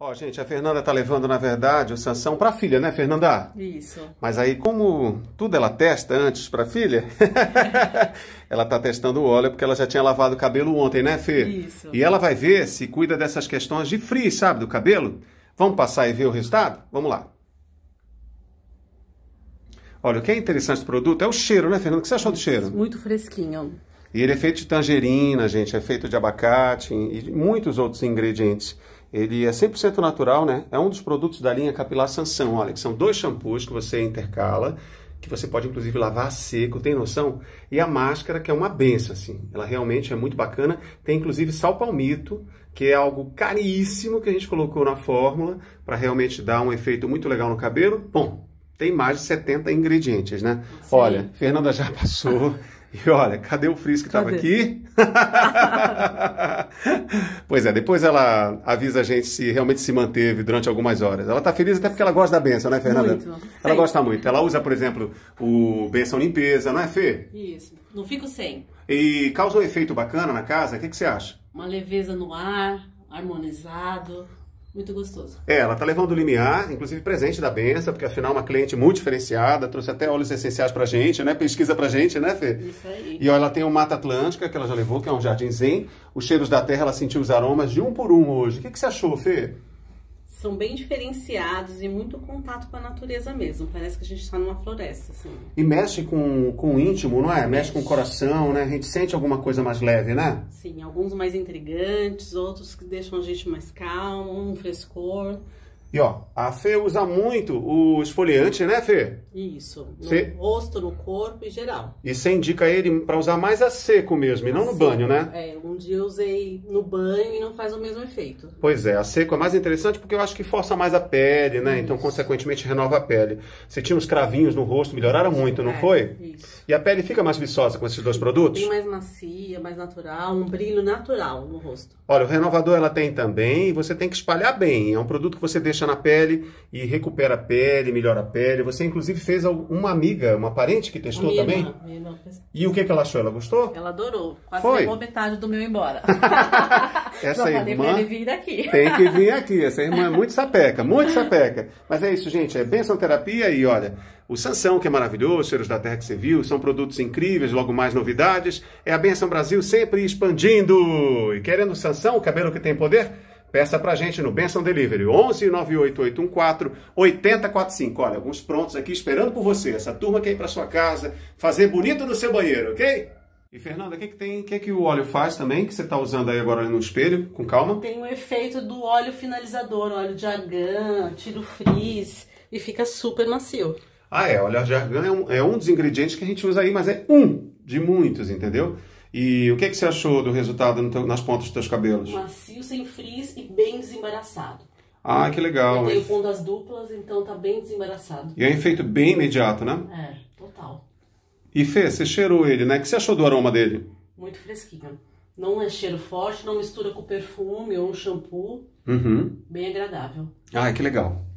Ó, gente, a Fernanda tá levando, na verdade, o Sansão pra filha, né, Fernanda? Isso. Mas aí, como tudo ela testa antes pra filha, ela tá testando o óleo porque ela já tinha lavado o cabelo ontem, né, Fê? Isso. E ela vai ver se cuida dessas questões de frio, sabe, do cabelo? Vamos passar e ver o resultado? Vamos lá. Olha, o que é interessante do produto é o cheiro, né, Fernanda? O que você achou do cheiro? Muito fresquinho. E ele é feito de tangerina, gente, é feito de abacate e muitos outros ingredientes. Ele é 100% natural, né? É um dos produtos da linha Capilar Sansão, olha, que são dois shampoos que você intercala, que você pode inclusive lavar seco, tem noção? E a máscara, que é uma benção, assim. Ela realmente é muito bacana. Tem inclusive sal palmito, que é algo caríssimo que a gente colocou na fórmula para realmente dar um efeito muito legal no cabelo. Bom, tem mais de 70 ingredientes, né? Sim. Olha, Fernanda já passou. E olha, cadê o Frizz que estava aqui? pois é, depois ela avisa a gente se realmente se manteve durante algumas horas. Ela está feliz até porque ela gosta da benção, né, Fernanda? Muito. Ela Sim. gosta muito. Ela usa, por exemplo, o benção limpeza, não é, Fê? Isso. Não fico sem. E causa um efeito bacana na casa? O que, que você acha? Uma leveza no ar, harmonizado. Muito gostoso. É, ela tá levando o limiar, inclusive presente da benção, porque afinal é uma cliente muito diferenciada, trouxe até óleos essenciais pra gente, né? Pesquisa pra gente, né, Fê? Isso aí. E ó, ela tem o Mata Atlântica, que ela já levou, que é um jardim zen. Os cheiros da terra, ela sentiu os aromas de um por um hoje. O que, que você achou, Fê? são bem diferenciados e muito contato com a natureza mesmo. Parece que a gente está numa floresta, assim. E mexe com, com o íntimo, não é? Mexe com o coração, né? A gente sente alguma coisa mais leve, né? Sim, alguns mais intrigantes, outros que deixam a gente mais calmo, um frescor. E ó, a Fê usa muito o esfoliante, né, Fê? Isso. No rosto, no corpo em geral. E você indica ele para usar mais a seco mesmo, e não no banho, né? É, um dia eu usei no banho e não faz o mesmo efeito. Pois é, a seco é mais interessante porque eu acho que força mais a pele, né? Então, Isso. Então, consequentemente, renova a pele. Você tinha uns cravinhos no rosto, melhoraram muito, não é, foi? isso. E a pele fica mais viçosa com esses dois produtos? Tem mais macia, mais natural, um brilho natural no rosto. Olha, o renovador ela tem também, e você tem que espalhar bem. É um produto que você deixa na pele e recupera a pele, melhora a pele. Você inclusive fez uma amiga, uma parente que testou minha também? Irmã, minha irmã. E o que, que ela achou? Ela gostou? Ela adorou. Quase Foi. levou metade do meu embora. essa irmã tem que vir aqui. Essa irmã é muito sapeca, muito sapeca. Mas é isso, gente. É benção terapia e olha, o Sansão, que é maravilhoso, Cheiros da Terra que você viu, são produtos incríveis, logo mais novidades. É a Benção Brasil sempre expandindo. E querendo Sansão, o cabelo que tem poder? Peça pra gente no Benção Delivery, 11 8045. Olha, alguns prontos aqui esperando por você. Essa turma quer ir pra sua casa, fazer bonito no seu banheiro, ok? E Fernanda, o que, é que tem, o que, é que o óleo faz também, que você está usando aí agora no espelho, com calma? Tem o um efeito do óleo finalizador, óleo de argan, tiro frizz, e fica super macio. Ah, é, óleo de argan é um, é um dos ingredientes que a gente usa aí, mas é um de muitos, entendeu? E o que, é que você achou do resultado teu, nas pontas dos teus cabelos? Macio, sem frizz e bem desembaraçado. Ah, que legal. Eu tenho pontas duplas, então tá bem desembaraçado. E é um efeito bem imediato, né? É, total. E Fê, você cheirou ele, né? O que você achou do aroma dele? Muito fresquinho. Não é cheiro forte, não mistura com perfume ou um shampoo. Uhum. Bem agradável. Ah, que legal.